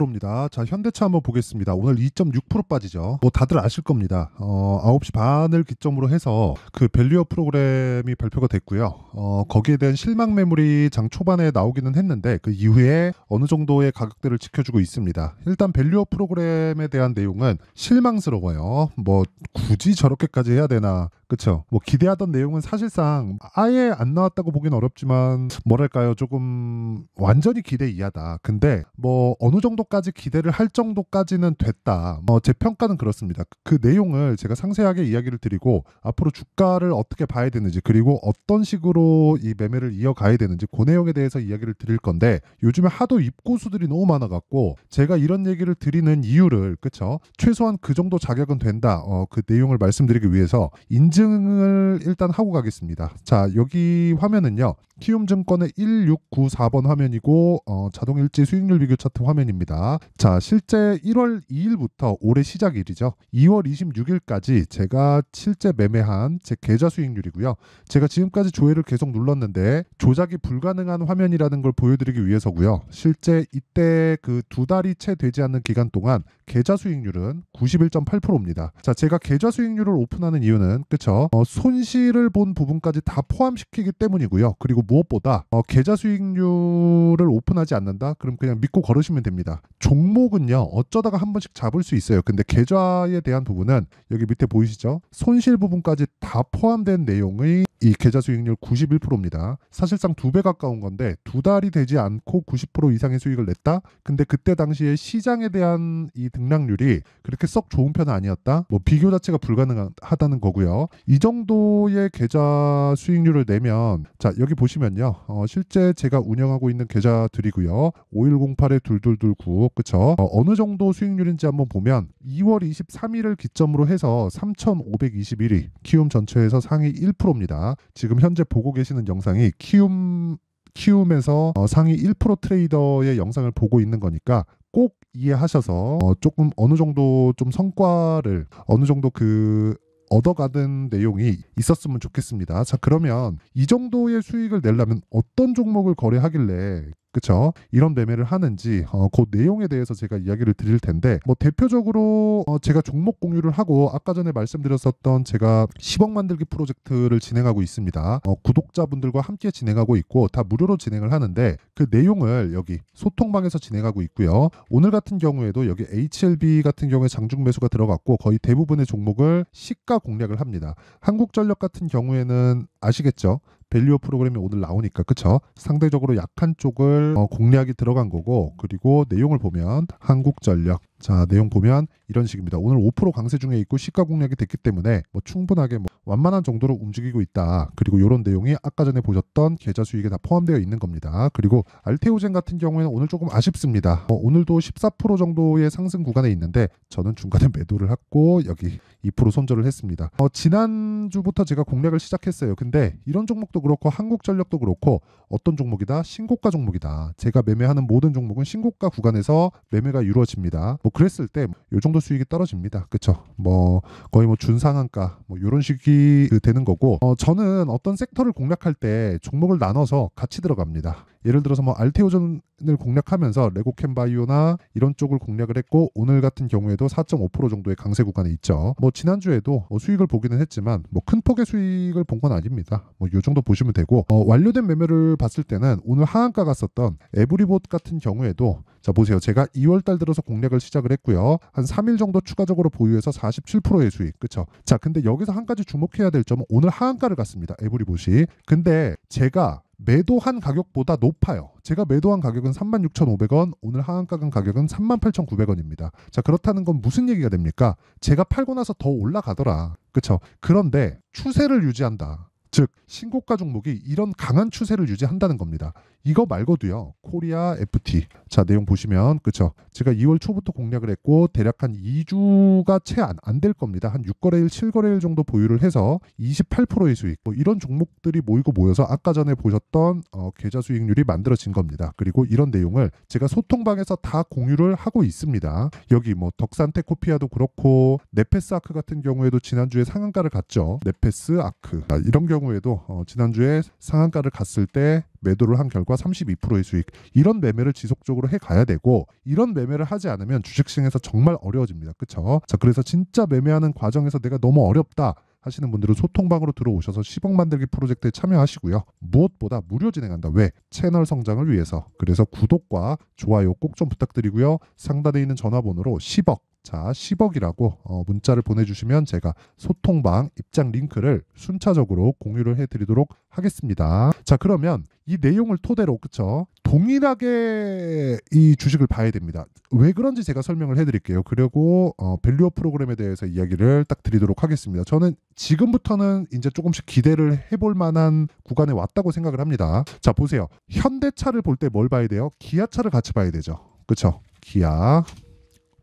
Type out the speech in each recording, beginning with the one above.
2.5%입니다. 자, 현대차 한번 보겠습니다. 오늘 2.6% 빠지죠. 뭐 다들 아실 겁니다. 어, 9시 반을 기점으로 해서 그 밸류업 프로그램이 발표가 됐고요. 어, 거기에 대한 실망 매물이 장 초반에 나오기는 했는데 그 이후에 어느 정도의 가격대를 지켜주고 있습니다. 일단 밸류업 프로그램에 대한 내용은 실망스러워요. 뭐 굳이 저렇게까지 해야 되나 그쵸. 뭐 기대하던 내용은 사실상 아예 안 나왔다고 보긴 어렵지만 뭐랄까요 조금 완전히 기대 이하다. 근데 뭐 어느 정도 정도까지 기대를 할 정도까지는 됐다. 어, 제 평가는 그렇습니다. 그 내용을 제가 상세하게 이야기를 드리고 앞으로 주가를 어떻게 봐야 되는지 그리고 어떤 식으로 이 매매를 이어가야 되는지 그 내용에 대해서 이야기를 드릴 건데 요즘에 하도 입고수들이 너무 많아갖고 제가 이런 얘기를 드리는 이유를 그쵸 최소한 그 정도 자격은 된다. 어, 그 내용을 말씀드리기 위해서 인증을 일단 하고 가겠습니다. 자 여기 화면은요 키움증권의 1694번 화면이고 어, 자동일지 수익률 비교 차트 화면입니다. 자, 실제 1월 2일부터 올해 시작일이죠. 2월 26일까지 제가 실제 매매한 제 계좌 수익률이고요. 제가 지금까지 조회를 계속 눌렀는데 조작이 불가능한 화면이라는 걸 보여드리기 위해서고요. 실제 이때 그 두 달이 채 되지 않는 기간 동안 계좌 수익률은 91.8%입니다. 자, 제가 계좌 수익률을 오픈하는 이유는 그쵸? 어, 손실을 본 부분까지 다 포함시키기 때문이고요. 그리고 무엇보다 어, 계좌 수익률을 오픈하지 않는다? 그럼 그냥 믿고 걸으시면 됩니다. 종목은요 어쩌다가 한 번씩 잡을 수 있어요. 근데 계좌에 대한 부분은 여기 밑에 보이시죠? 손실 부분까지 다 포함된 내용의 이 계좌 수익률 91%입니다. 사실상 두 배 가까운 건데 두 달이 되지 않고 90% 이상의 수익을 냈다. 근데 그때 당시에 시장에 대한 이 등락률이 그렇게 썩 좋은 편은 아니었다. 뭐 비교 자체가 불가능하다는 거고요. 이 정도의 계좌 수익률을 내면 자 여기 보시면요. 어, 실제 제가 운영하고 있는 계좌들이고요. 5108에 2229 3.5억 그쵸? 어, 느 정도 수익률인지 한번 보면 2월 23일을 기점으로 해서 3,521위 키움 전체에서 상위 1%입니다. 지금 현재 보고 계시는 영상이 키움 키움에서 어, 상위 1% 트레이더의 영상을 보고 있는 거니까 꼭 이해하셔서 어, 조금 어느 정도 좀 성과를 어느 정도 그 얻어가는 내용이 있었으면 좋겠습니다. 자 그러면 이 정도의 수익을 내려면 어떤 종목을 거래하길래 그렇죠? 이런 매매를 하는지 어, 그 내용에 대해서 제가 이야기를 드릴 텐데 뭐 대표적으로 어, 제가 종목 공유를 하고 아까 전에 말씀드렸었던 제가 10억 만들기 프로젝트를 진행하고 있습니다. 어, 구독자분들과 함께 진행하고 있고 다 무료로 진행을 하는데 그 내용을 여기 소통방에서 진행하고 있고요. 오늘 같은 경우에도 여기 HLB 같은 경우에 장중 매수가 들어갔고 거의 대부분의 종목을 시가 공략을 합니다. 한국전력 같은 경우에는 아시겠죠? 밸류어 프로그램이 오늘 나오니까 그쵸? 상대적으로 약한 쪽을 어, 공략이 들어간 거고 그리고 내용을 보면 한국전력 자 내용 보면 이런 식입니다. 오늘 5% 강세 중에 있고 시가 공략이 됐기 때문에 뭐 충분하게 뭐 완만한 정도로 움직이고 있다. 그리고 이런 내용이 아까 전에 보셨던 계좌 수익에 다 포함되어 있는 겁니다. 그리고 알테오젠 같은 경우에는 오늘 조금 아쉽습니다. 어, 오늘도 14% 정도의 상승 구간에 있는데 저는 중간에 매도를 했고 여기 2% 손절을 했습니다. 어, 지난주부터 제가 공략을 시작했어요. 근데 이런 종목도 그렇고 한국전력도 그렇고 어떤 종목이다? 신고가 종목이다. 제가 매매하는 모든 종목은 신고가 구간에서 매매가 이루어집니다. 뭐뭐 그랬을 때요 뭐 정도 수익이 떨어집니다. 그쵸? 뭐 거의 뭐 준상한가 뭐요런 식이 되는 거고 어, 저는 어떤 섹터를 공략할 때 종목을 나눠서 같이 들어갑니다. 예를 들어서 뭐 알테오전을 공략하면서 레고캔바이오나 이런 쪽을 공략을 했고 오늘 같은 경우에도 4.5% 정도의 강세 구간에 있죠. 뭐 지난주에도 뭐 수익을 보기는 했지만 뭐 큰 폭의 수익을 본 건 아닙니다. 뭐 이 정도 보시면 되고 어 완료된 매매를 봤을 때는 오늘 하한가 갔었던 에브리봇 같은 경우에도 자 보세요. 제가 2월 달 들어서 공략을 시작을 했고요. 한 3일 정도 추가적으로 보유해서 47%의 수익. 그쵸 자 근데 여기서 한 가지 주목해야 될 점은 오늘 하한가를 갔습니다. 에브리봇이. 근데 제가 매도한 가격보다 높아요. 제가 매도한 가격은 36,500원, 오늘 하한가간 가격은 38,900원입니다. 자, 그렇다는 건 무슨 얘기가 됩니까? 제가 팔고 나서 더 올라가더라. 그렇죠? 그런데 추세를 유지한다. 즉 신고가 종목이 이런 강한 추세를 유지한다는 겁니다. 이거 말고도요. 코리아 FT. 자, 내용 보시면 그쵸 제가 2월 초부터 공략을 했고 대략 한 2주가 채안될 겁니다. 한 6거래일, 7거래일 정도 보유를 해서 28%의 수익. 뭐 이런 종목들이 모이고 모여서 아까 전에 보셨던 어, 계좌 수익률이 만들어진 겁니다. 그리고 이런 내용을 제가 소통방에서 다 공유를 하고 있습니다. 여기 뭐 덕산테 코피아도 그렇고 네페스 아크 같은 경우에도 지난주에 상한가를 갔죠. 네페스 아크. 자, 이런 경우에도 어, 지난주에 상한가를 갔을 때 매도를 한 결과 32%의 수익 이런 매매를 지속적으로 해 가야 되고 이런 매매를 하지 않으면 주식 시장에서 정말 어려워집니다. 그렇죠? 자, 그래서 진짜 매매하는 과정에서 내가 너무 어렵다. 하시는 분들은 소통방으로 들어오셔서 10억 만들기 프로젝트에 참여하시고요. 무엇보다 무료 진행한다. 왜? 채널 성장을 위해서. 그래서 구독과 좋아요 꼭 좀 부탁드리고요. 상단에 있는 전화번호로 10억 자 10억이라고 어, 문자를 보내주시면 제가 소통방 입장 링크를 순차적으로 공유를 해드리도록 하겠습니다. 자 그러면 이 내용을 토대로 그쵸 동일하게 이 주식을 봐야 됩니다. 왜 그런지 제가 설명을 해드릴게요. 그리고 어, 밸류어 프로그램에 대해서 이야기를 딱 드리도록 하겠습니다. 저는 지금부터는 이제 조금씩 기대를 해볼 만한 구간에 왔다고 생각을 합니다. 자 보세요. 현대차를 볼 때 뭘 봐야 돼요? 기아차를 같이 봐야 되죠. 그쵸 기아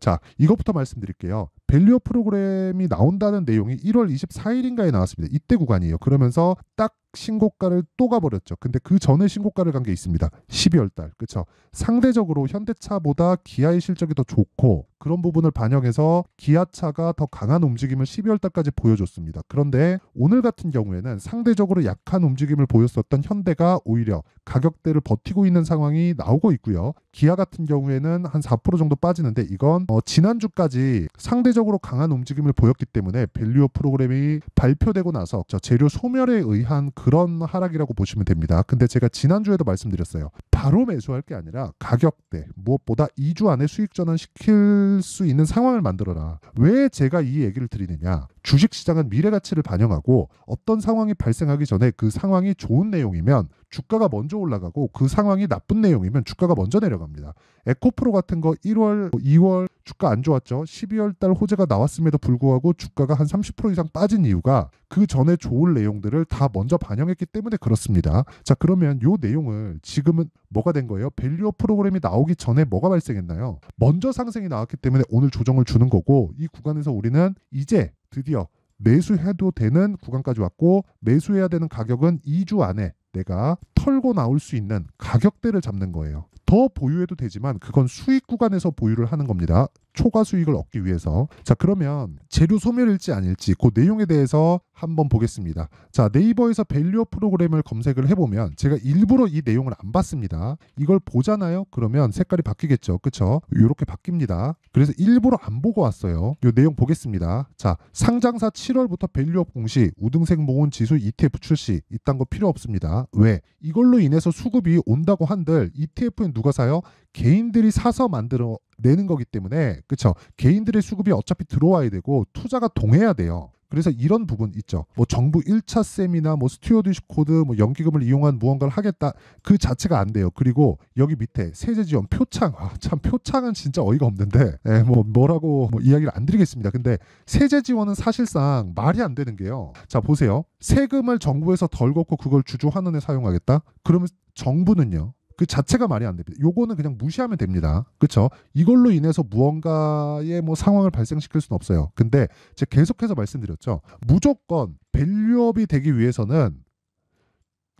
자, 이것부터 말씀드릴게요. 밸류어 프로그램이 나온다는 내용이 1월 24일인가에 나왔습니다. 이때 구간이에요. 그러면서 딱 신고가를 또 가버렸죠. 근데 그 전에 신고가를 간 게 있습니다. 12월 달. 그쵸? 상대적으로 현대차보다 기아의 실적이 더 좋고 그런 부분을 반영해서 기아차가 더 강한 움직임을 12월 달까지 보여줬습니다. 그런데 오늘 같은 경우에는 상대적으로 약한 움직임을 보였었던 현대가 오히려 가격대를 버티고 있는 상황이 나오고 있고요. 기아 같은 경우에는 한 4% 정도 빠지는데 이건 어 지난주까지 상대적으로 강한 움직임을 보였기 때문에 밸류어 프로그램이 발표되고 나서 재료 소멸에 의한 그런 하락이라고 보시면 됩니다. 근데 제가 지난주에도 말씀드렸어요. 바로 매수할 게 아니라 가격대 무엇보다 2주 안에 수익 전환시킬 수 있는 상황을 만들어라. 왜 제가 이 얘기를 드리느냐? 주식 시장은 미래 가치를 반영하고 어떤 상황이 발생하기 전에 그 상황이 좋은 내용이면 주가가 먼저 올라가고 그 상황이 나쁜 내용이면 주가가 먼저 내려갑니다. 에코프로 같은 거 1월, 2월 주가 안 좋았죠. 12월 달 호재가 나왔음에도 불구하고 주가가 한 30% 이상 빠진 이유가 그 전에 좋은 내용들을 다 먼저 반영했기 때문에 그렇습니다. 자, 그러면 요 내용을 지금은 뭐가 된 거예요? 밸류업 프로그램이 나오기 전에 뭐가 발생했나요? 먼저 상승이 나왔기 때문에 오늘 조정을 주는 거고 이 구간에서 우리는 이제 드디어 매수해도 되는 구간까지 왔고 매수해야 되는 가격은 2주 안에 내가 털고 나올 수 있는 가격대를 잡는 거예요. 더 보유해도 되지만 그건 수익 구간에서 보유를 하는 겁니다. 초과 수익을 얻기 위해서 자 그러면 재료 소멸일지 아닐지 그 내용에 대해서 한번 보겠습니다. 자 네이버에서 밸류어 프로그램을 검색을 해보면 제가 일부러 이 내용을 안 봤습니다. 이걸 보잖아요. 그러면 색깔이 바뀌겠죠. 그쵸? 이렇게 바뀝니다. 그래서 일부러 안 보고 왔어요. 이 내용 보겠습니다. 자 상장사 7월부터 밸류업 공시 우등생 모은 지수 ETF 출시 이딴 거 필요 없습니다. 왜? 이걸로 인해서 수급이 온다고 한들 ETF는 누가 사요? 개인들이 사서 만들어 내는 거기 때문에 그쵸 개인들의 수급이 어차피 들어와야 되고 투자가 동해야 돼요. 그래서 이런 부분 있죠. 뭐 정부 1차 세미나뭐 스튜어디시 코드, 뭐 연기금을 이용한 무언가를 하겠다. 그 자체가 안 돼요. 그리고 여기 밑에 세제 지원 표창. 아, 참 표창은 진짜 어이가 없는데. 에, 예, 뭐 뭐라고 뭐 이야기를 안 드리겠습니다. 근데 세제 지원은 사실상 말이 안 되는 게요. 자, 보세요. 세금을 정부에서 덜 걷고 그걸 주주환원에 사용하겠다. 그러면 정부는요. 그 자체가 말이 안 됩니다. 요거는 그냥 무시하면 됩니다. 그렇죠? 이걸로 인해서 무언가의 뭐 상황을 발생시킬 수는 없어요. 근데 제가 계속해서 말씀드렸죠. 무조건 밸류업이 되기 위해서는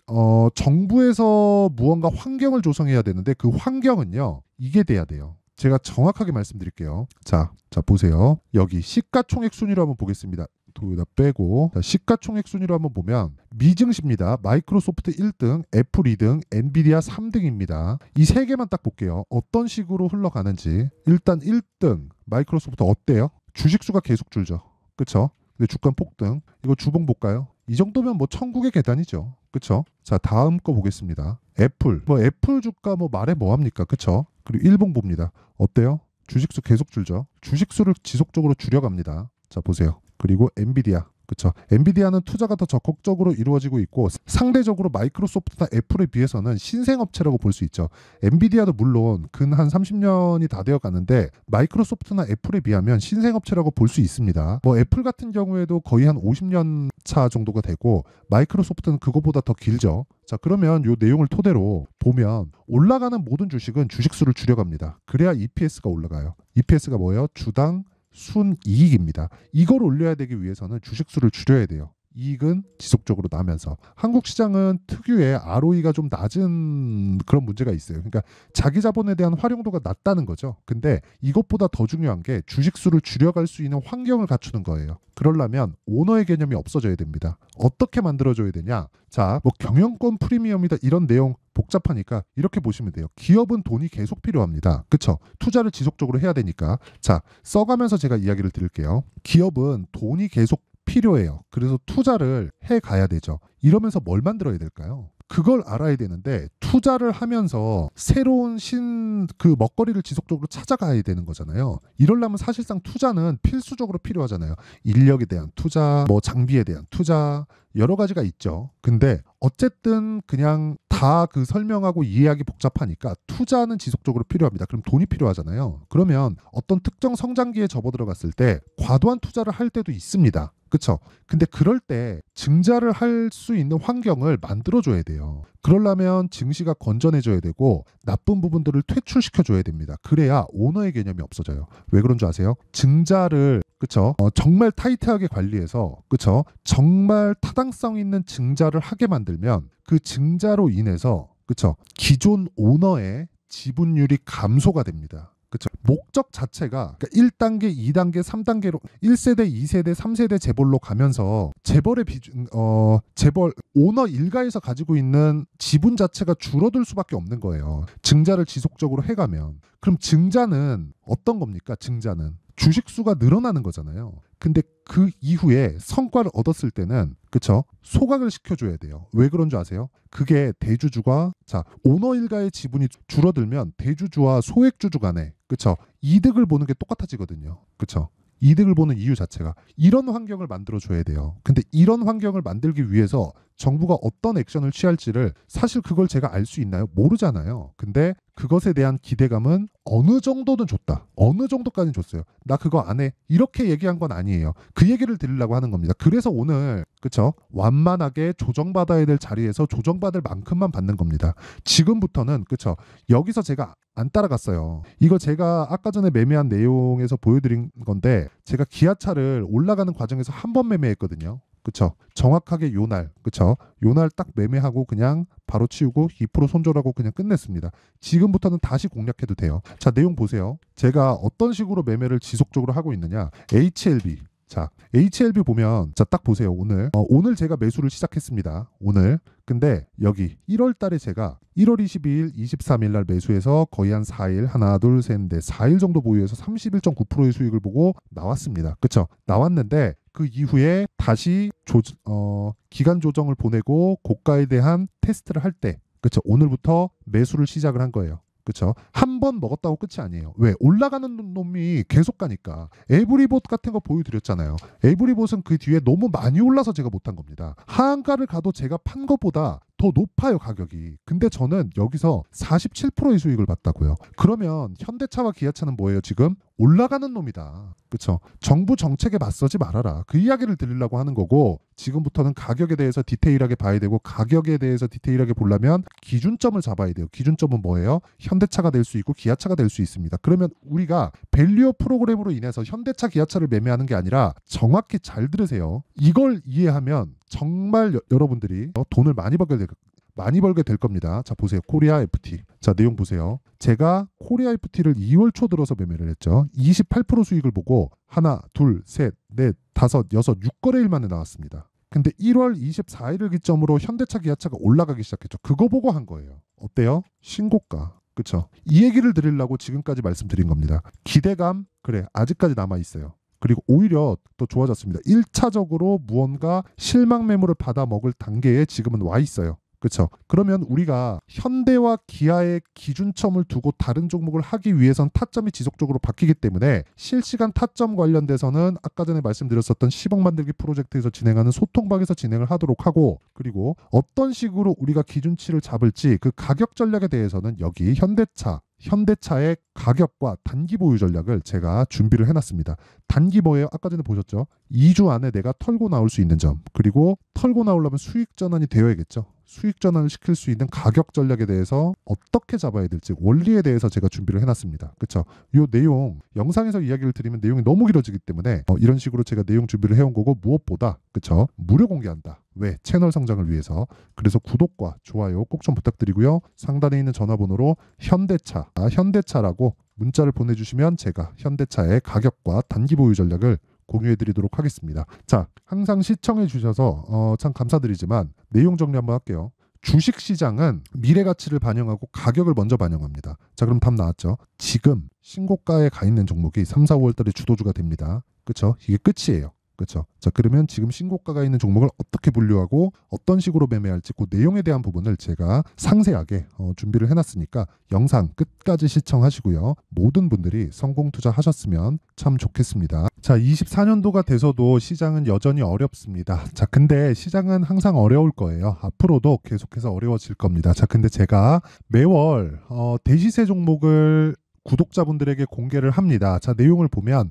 어, 정부에서 무언가 환경을 조성해야 되는데 그 환경은요. 이게 돼야 돼요. 제가 정확하게 말씀드릴게요. 자, 자 보세요. 여기 시가총액 순위로 한번 보겠습니다. 도요다 빼고 자, 시가총액 순위로 한번 보면 미증시입니다. 마이크로소프트 1등, 애플 2등, 엔비디아 3등입니다. 이 세 개만 딱 볼게요. 어떤 식으로 흘러가는지 일단 1등 마이크로소프트 어때요? 주식수가 계속 줄죠. 그쵸? 근데 주가 폭등 이거 주봉 볼까요? 이 정도면 뭐 천국의 계단이죠. 그쵸? 자 다음 거 보겠습니다. 애플 뭐 애플 주가 뭐 말해 뭐합니까? 그쵸? 그리고 일봉 봅니다. 어때요? 주식수 계속 줄죠. 주식수를 지속적으로 줄여갑니다. 자 보세요. 그리고 엔비디아 그렇죠. 엔비디아는 투자가 더 적극적으로 이루어지고 있고 상대적으로 마이크로소프트나 애플에 비해서는 신생업체라고 볼 수 있죠. 엔비디아도 물론 근 한 30년이 다 되어 가는데 마이크로소프트나 애플에 비하면 신생업체라고 볼 수 있습니다. 뭐 애플 같은 경우에도 거의 한 50년 차 정도가 되고 마이크로소프트는 그거보다 더 길죠. 자 그러면 요 내용을 토대로 보면 올라가는 모든 주식은 주식 수를 줄여갑니다. 그래야 EPS가 올라가요. EPS가 뭐예요? 주당 순이익입니다. 이걸 올려야 되기 위해서는 주식수를 줄여야 돼요. 이익은 지속적으로 나면서 한국 시장은 특유의 ROE가 좀 낮은 그런 문제가 있어요. 그러니까 자기 자본에 대한 활용도가 낮다는 거죠. 근데 이것보다 더 중요한 게 주식 수를 줄여갈 수 있는 환경을 갖추는 거예요. 그러려면 오너의 개념이 없어져야 됩니다. 어떻게 만들어줘야 되냐? 자, 뭐 경영권 프리미엄이다 이런 내용 복잡하니까 이렇게 보시면 돼요. 기업은 돈이 계속 필요합니다. 그쵸? 투자를 지속적으로 해야 되니까. 자, 써가면서 제가 이야기를 드릴게요. 기업은 돈이 계속 필요해요. 그래서 투자를 해 가야 되죠. 이러면서 뭘 만들어야 될까요? 그걸 알아야 되는데 투자를 하면서 새로운 신 그 먹거리를 지속적으로 찾아가야 되는 거잖아요. 이럴라면 사실상 투자는 필수적으로 필요하잖아요. 인력에 대한 투자, 뭐 장비에 대한 투자 여러 가지가 있죠. 근데 어쨌든 그냥 다 그 설명하고 이해하기 복잡하니까 투자는 지속적으로 필요합니다. 그럼 돈이 필요하잖아요. 그러면 어떤 특정 성장기에 접어들어갔을 때 과도한 투자를 할 때도 있습니다. 그쵸? 근데 그럴 때 증자를 할 수 있는 환경을 만들어줘야 돼요. 그러려면 증시가 건전해져야 되고 나쁜 부분들을 퇴출시켜줘야 됩니다. 그래야 오너의 개념이 없어져요. 왜 그런 줄 아세요? 증자를 그쵸? 어, 정말 타이트하게 관리해서 그쵸? 정말 타당성 있는 증자를 하게 만들면 그 증자로 인해서 그쵸? 기존 오너의 지분율이 감소가 됩니다. 그렇죠. 목적 자체가 그러니까 1단계, 2단계, 3단계로 1세대, 2세대, 3세대 재벌로 가면서 재벌의 비중 어 재벌 오너 일가에서 가지고 있는 지분 자체가 줄어들 수밖에 없는 거예요. 증자를 지속적으로 해 가면. 그럼 증자는 어떤 겁니까? 증자는 주식 수가 늘어나는 거잖아요. 근데 그 이후에 성과를 얻었을 때는 그쵸 소각을 시켜줘야 돼요. 왜 그런 줄 아세요? 그게 대주주가 자 오너 일가의 지분이 줄어들면 대주주와 소액주주 간에 그렇죠. 이득을 보는 게 똑같아지거든요. 그렇죠. 이득을 보는 이유 자체가 이런 환경을 만들어 줘야 돼요. 근데 이런 환경을 만들기 위해서 정부가 어떤 액션을 취할지를 사실 그걸 제가 알 수 있나요? 모르잖아요. 근데 그것에 대한 기대감은 어느 정도는 줬다. 어느 정도까지는 줬어요. 나 그거 안 해. 이렇게 얘기한 건 아니에요. 그 얘기를 드리려고 하는 겁니다. 그래서 오늘 그쵸? 완만하게 조정받아야 될 자리에서 조정받을 만큼만 받는 겁니다. 지금부터는 그쵸? 여기서 제가 안 따라갔어요. 이거 제가 아까 전에 매매한 내용에서 보여드린 건데 제가 기아차를 올라가는 과정에서 한 번 매매했거든요. 그쵸? 정확하게 요 날, 그쵸? 요 날 딱 매매하고 그냥 바로 치우고 2% 손절하고 그냥 끝냈습니다. 지금부터는 다시 공략해도 돼요. 자, 내용 보세요. 제가 어떤 식으로 매매를 지속적으로 하고 있느냐. HLB. 자, HLB 보면, 자, 딱 보세요. 오늘. 어, 오늘 제가 매수를 시작했습니다. 오늘. 근데 여기 1월 달에 제가 1월 22일, 23일 날 매수해서 거의 한 4일, 하나, 둘, 셋, 넷, 4일 정도 보유해서 31.9%의 수익을 보고 나왔습니다. 그쵸? 나왔는데 그 이후에 다시 조, 어, 기간 조정을 보내고 고가에 대한 테스트를 할 때, 그쵸 오늘부터 매수를 시작을 한 거예요. 그쵸한번 먹었다고 끝이 아니에요. 왜? 올라가는 놈이 계속 가니까. 에브리봇 같은 거 보여드렸잖아요. 에브리봇은 그 뒤에 너무 많이 올라서 제가 못한 겁니다. 하한가를 가도 제가 판 것보다 더 높아요 가격이. 근데 저는 여기서 47%의 수익을 봤다고요. 그러면 현대차와 기아차는 뭐예요 지금? 올라가는 놈이다. 그쵸 정부 정책에 맞서지 말아라. 그 이야기를 들리려고 하는 거고 지금부터는 가격에 대해서 디테일하게 봐야 되고 가격에 대해서 디테일하게 보려면 기준점을 잡아야 돼요. 기준점은 뭐예요? 현대차가 될 수 있고 기아차가 될 수 있습니다. 그러면 우리가 밸류어 프로그램으로 인해서 현대차 기아차를 매매하는 게 아니라 정확히 잘 들으세요. 이걸 이해하면 정말 여, 러분들이 돈을 많이 벌게 될, 많이 벌게 될 겁니다. 자 보세요. 코리아 FT. 자 내용 보세요. 제가 코리아 FT를 2월 초 들어서 매매를 했죠. 28% 수익을 보고 하나, 둘, 셋, 넷, 다섯, 여섯, 6거래일 만에 나왔습니다. 근데 1월 24일을 기점으로 현대차 기아차가 올라가기 시작했죠. 그거 보고 한 거예요. 어때요? 신고가. 그쵸? 이 얘기를 드리려고 지금까지 말씀드린 겁니다. 기대감, 그래, 아직까지 남아있어요. 그리고 오히려 더 좋아졌습니다. 1차적으로 무언가 실망 매물을 받아 먹을 단계에 지금은 와 있어요. 그렇죠. 그러면 우리가 현대와 기아의 기준점을 두고 다른 종목을 하기 위해선 타점이 지속적으로 바뀌기 때문에 실시간 타점 관련돼서는 아까 전에 말씀드렸었던 10억 만들기 프로젝트에서 진행하는 소통방에서 진행을 하도록 하고 그리고 어떤 식으로 우리가 기준치를 잡을지 그 가격 전략에 대해서는 여기 현대차 현대차의 가격과 단기 보유 전략을 제가 준비를 해놨습니다. 단기 뭐예요? 아까 전에 보셨죠? 2주 안에 내가 털고 나올 수 있는 점 그리고 털고 나오려면 수익 전환이 되어야겠죠. 수익 전환을 시킬 수 있는 가격 전략에 대해서 어떻게 잡아야 될지 원리에 대해서 제가 준비를 해놨습니다. 그렇죠? 이 내용 영상에서 이야기를 드리면 내용이 너무 길어지기 때문에 어, 이런 식으로 제가 내용 준비를 해온 거고 무엇보다 그렇죠? 무료 공개한다. 왜 채널 성장을 위해서 그래서 구독과 좋아요 꼭 좀 부탁드리고요 상단에 있는 전화번호로 현대차 아, 현대차라고 문자를 보내주시면 제가 현대차의 가격과 단기 보유 전략을 공유해드리도록 하겠습니다. 자, 항상 시청해주셔서 어, 참 감사드리지만 내용 정리 한번 할게요. 주식 시장은 미래 가치를 반영하고 가격을 먼저 반영합니다. 자, 그럼 답 나왔죠? 지금 신고가에 가 있는 종목이 3, 4, 5월 달에 주도주가 됩니다. 그쵸? 이게 끝이에요. 그렇죠. 자 그러면 지금 신고가가 있는 종목을 어떻게 분류하고 어떤 식으로 매매할지 그 내용에 대한 부분을 제가 상세하게 어, 준비를 해놨으니까 영상 끝까지 시청하시고요. 모든 분들이 성공 투자하셨으면 참 좋겠습니다. 자 24년도가 돼서도 시장은 여전히 어렵습니다. 자 근데 시장은 항상 어려울 거예요. 앞으로도 계속해서 어려워질 겁니다. 자 근데 제가 매월 어, 대시세 종목을 구독자분들에게 공개를 합니다. 자 내용을 보면